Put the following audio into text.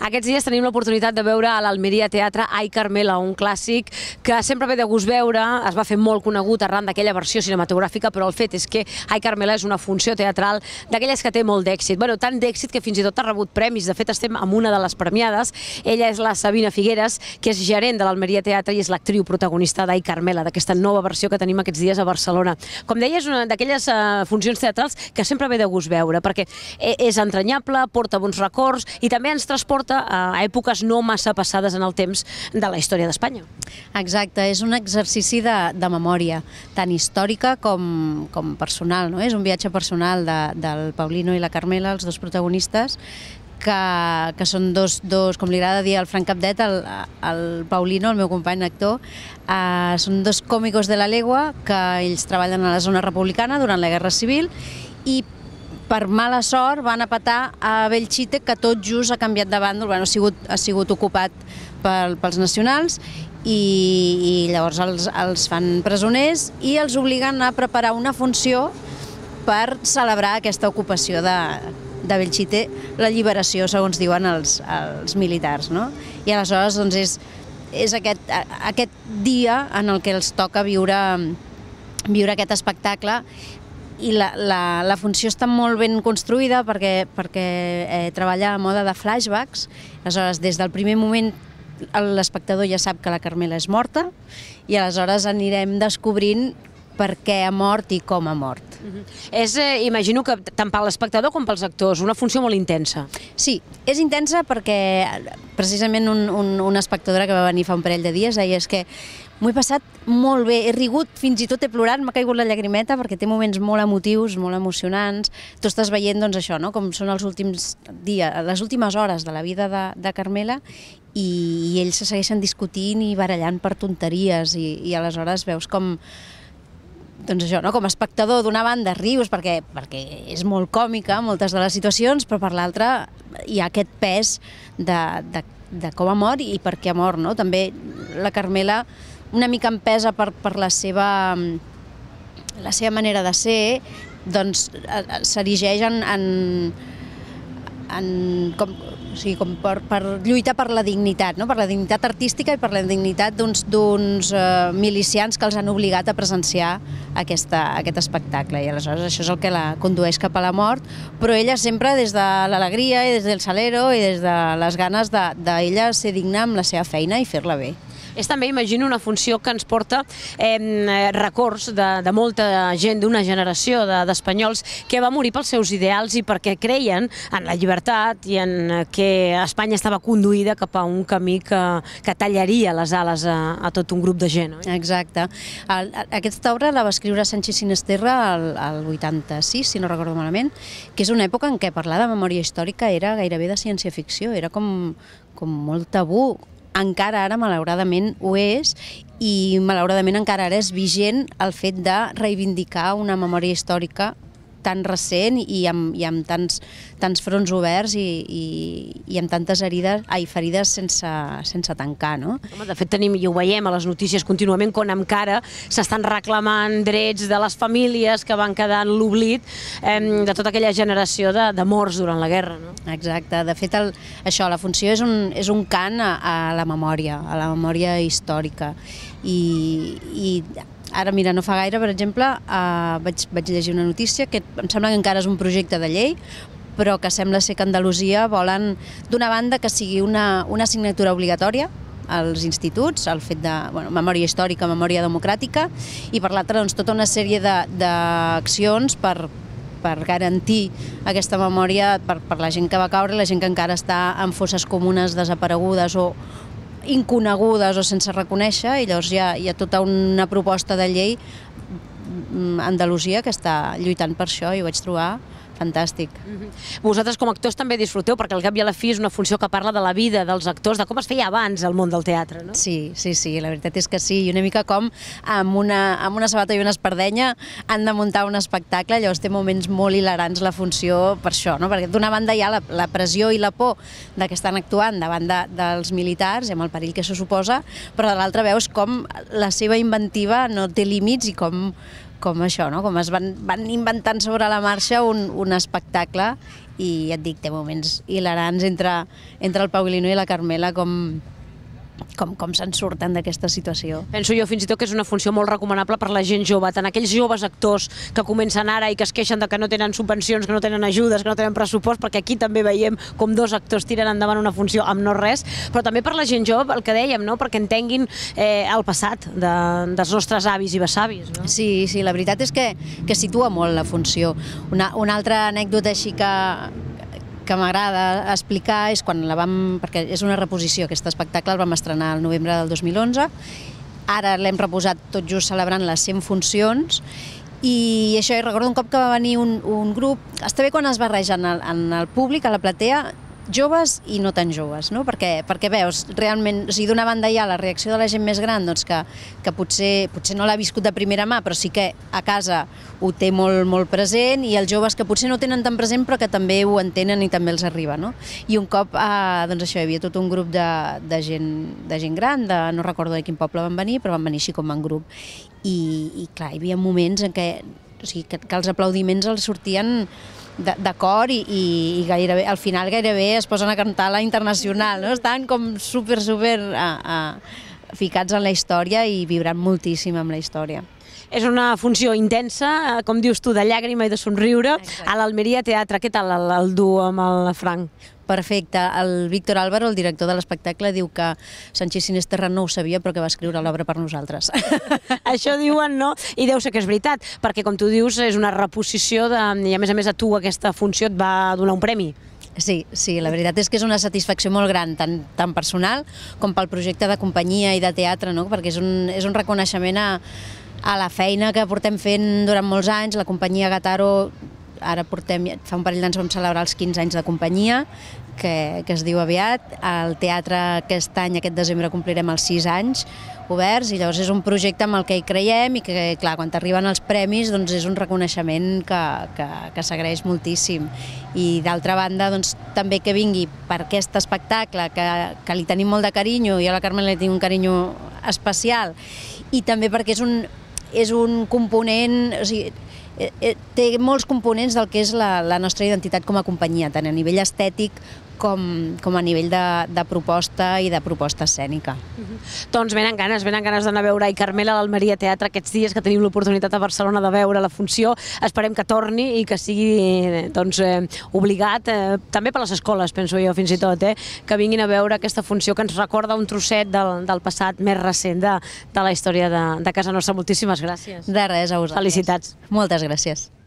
Aquests dies tenim l'oportunitat de veure a l'Almeria Teatre Ai Carmela, un clàssic que sempre ve de gust veure, es va fer molt conegut arran d'aquella versió cinematogràfica, però el fet és que Ai Carmela és una funció teatral d'aquelles que té molt d'èxit. Bueno, tant d'èxit que fins i tot ha rebut premis, de fet estem amb una de les premiades. Ella és la Sabina Figueres, que és gerent de l'Almeria Teatre i és l'actriu protagonista d'Ai Carmela, d'aquesta nova versió que tenim aquests dies a Barcelona. Com deia, és una d'aquelles eh, funcions teatrals que sempre ve de gust veure, perquè eh, és entranyable, porta bons records i també ens transporta remunta a èpoques no massa passades en el temps de la història d'Espanya. Exacte, és un exercici de, de memòria, tant històrica com, com personal, no? és un viatge personal de, del Paulino i la Carmela, els dos protagonistes, que, que són dos, dos com li agrada dir al Frank Capdet, el, el Paulino, el meu company actor, eh, són dos còmicos de la legua que ells treballen a la zona republicana durant la Guerra Civil i per mala sort van a petar a Bellxite, que tot just ha canviat de bàndol, bueno, ha, sigut, ha sigut ocupat pel, pels nacionals, i, i llavors els, els fan presoners i els obliguen a preparar una funció per celebrar aquesta ocupació de, de Bellxite, la lliberació, segons diuen els, els militars. No? I aleshores doncs, és, és aquest, aquest dia en el que els toca viure viure aquest espectacle i la, la, la funció està molt ben construïda perquè, perquè eh, treballa a moda de flashbacks. Aleshores, des del primer moment l'espectador ja sap que la Carmela és morta i aleshores anirem descobrint per què ha mort i com ha mort. Uh mm-hmm. -huh. És, eh, imagino que tant per l'espectador com pels actors, una funció molt intensa. Sí, és intensa perquè precisament un, un, una espectadora que va venir fa un parell de dies deia és que M'ho he passat molt bé, he rigut, fins i tot he plorat, m'ha caigut la llagrimeta perquè té moments molt emotius, molt emocionants. Tu estàs veient doncs, això, no? com són els últims dies, les últimes hores de la vida de, de Carmela i, i ells se segueixen discutint i barallant per tonteries i, i aleshores veus com doncs això, no? com a espectador d'una banda rius perquè, perquè és molt còmica moltes de les situacions, però per l'altra hi ha aquest pes de, de, de com ha mort i per què ha mort. No? També la Carmela una mica empesa per, per la, seva, mm, la seva manera de ser, doncs eh, eh, s'erigeix en, en, en com, o sigui, com per, per lluitar per la dignitat, no? per la dignitat artística i per la dignitat d'uns uh, milicians que els han obligat a presenciar aquesta, aquest espectacle. I aleshores això és el que la condueix cap a la mort, però ella sempre des de l'alegria i des del salero i des de les ganes d'ella de, de ella ser digna amb la seva feina i fer-la bé és també, imagino, una funció que ens porta eh, records de, de molta gent, d'una generació d'espanyols que va morir pels seus ideals i perquè creien en la llibertat i en eh, que Espanya estava conduïda cap a un camí que, que tallaria les ales a, a tot un grup de gent. Oi? Exacte. aquesta obra la va escriure Sánchez Sinesterra al, al 86, si no recordo malament, que és una època en què parlar de memòria històrica era gairebé de ciència-ficció, era com, com molt tabú encara ara, malauradament, ho és i malauradament encara ara és vigent el fet de reivindicar una memòria històrica tan recent i amb, i amb tants, tants fronts oberts i, i, i amb tantes herides, ai, ferides sense, sense tancar, no? Home, de fet, tenim, i ho veiem a les notícies contínuament, quan encara s'estan reclamant drets de les famílies que van quedar en l'oblit eh, de tota aquella generació de, de morts durant la guerra, no? Exacte, de fet, el, això, la funció és un, és un cant a, a la memòria, a la memòria històrica, i, i Ara, mira, no fa gaire, per exemple, eh, vaig, vaig llegir una notícia que em sembla que encara és un projecte de llei, però que sembla ser que Andalusia volen, d'una banda, que sigui una, una assignatura obligatòria als instituts, el fet de bueno, memòria històrica, memòria democràtica, i per l'altra, doncs, tota una sèrie d'accions per, per garantir aquesta memòria per, per la gent que va caure, la gent que encara està en fosses comunes desaparegudes o, inconegudes o sense reconèixer, i llavors hi ha, hi ha tota una proposta de llei mm, Andalusia que està lluitant per això i ho vaig trobar fantàstic. Mm -hmm. Vosaltres com a actors també disfruteu, perquè al cap i a la fi és una funció que parla de la vida dels actors, de com es feia abans el món del teatre, no? Sí, sí, sí, la veritat és que sí, i una mica com amb una, amb una sabata i una espardenya han de muntar un espectacle, llavors té moments molt hilarants la funció per això, no? perquè d'una banda hi ha la, la pressió i la por de que estan actuant davant de, dels militars i amb el perill que això suposa, però de l'altra veus com la seva inventiva no té límits i com com això, no? com es van, van inventant sobre la marxa un, un espectacle i ja et dic, té moments hilarants entre, entre el Paulino i la Carmela com, com, com se'n surten d'aquesta situació. Penso jo fins i tot que és una funció molt recomanable per la gent jove, tant aquells joves actors que comencen ara i que es queixen de que no tenen subvencions, que no tenen ajudes, que no tenen pressupost, perquè aquí també veiem com dos actors tiren endavant una funció amb no res, però també per la gent jove, el que dèiem, no? perquè entenguin eh, el passat de, dels nostres avis i besavis. No? Sí, sí, la veritat és que, que situa molt la funció. Una, una altra anècdota així que, que m'agrada explicar és quan la vam... perquè és una reposició, aquest espectacle el vam estrenar el novembre del 2011, ara l'hem reposat tot just celebrant les 100 funcions i això, i recordo un cop que va venir un, un grup, està bé quan es barregen en el, en el públic, a la platea, joves i no tan joves, no? perquè, perquè veus, realment, o sigui, d'una banda hi ha la reacció de la gent més gran, doncs que, que potser, potser no l'ha viscut de primera mà, però sí que a casa ho té molt, molt present, i els joves que potser no tenen tan present, però que també ho entenen i també els arriba. No? I un cop, eh, doncs això, hi havia tot un grup de, de, gent, de gent gran, de, no recordo de quin poble van venir, però van venir així com en grup. I, i clar, hi havia moments en què, o sigui, que, que els aplaudiments els sortien de, cor i, i, i gairebé, al final gairebé es posen a cantar la internacional, no? Estan com super, super a, eh, a, eh, ficats en la història i vibrant moltíssim amb la història. És una funció intensa, eh, com dius tu, de llàgrima i de somriure, Exacte. a l'Almeria Teatre. Què tal el, el duo amb el Frank? Perfecte. El Víctor Álvaro, el director de l'espectacle, diu que Sánchez Sinesterra no ho sabia, però que va escriure l'obra per nosaltres. Això diuen, no? I deu ser que és veritat, perquè, com tu dius, és una reposició de... I, a més a més, a tu aquesta funció et va donar un premi. Sí, sí, la veritat és que és una satisfacció molt gran, tant, tant personal com pel projecte de companyia i de teatre, no? perquè és un, és un reconeixement a, a la feina que portem fent durant molts anys, la companyia Gataro ara portem, fa un parell d'anys vam celebrar els 15 anys de companyia, que, que es diu aviat. el teatre aquest any, aquest desembre, complirem els 6 anys oberts i llavors és un projecte amb el que hi creiem i que, clar, quan t'arriben els premis doncs és un reconeixement que, que, que s'agraeix moltíssim. I d'altra banda, doncs, també que vingui per aquest espectacle, que, que li tenim molt de carinyo, jo a la Carmen li tinc un carinyo especial, i també perquè és un, és un component, o sigui, Eh, eh, té molts components del que és la, la nostra identitat com a companyia, tant a nivell estètic com, com a nivell de, de proposta i de proposta escènica. Uh mhm. -huh. Doncs venen ganes, venen ganes d'anar a veure i Carmela a l'Almeria Teatre aquests dies que tenim l'oportunitat a Barcelona de veure la funció. Esperem que torni i que sigui doncs, eh, obligat, eh, també per les escoles, penso jo, fins i tot, eh, que vinguin a veure aquesta funció que ens recorda un trosset del, del passat més recent de, de la història de, de casa nostra. Moltíssimes gràcies. De res, a vosaltres. Felicitats. Moltes gràcies.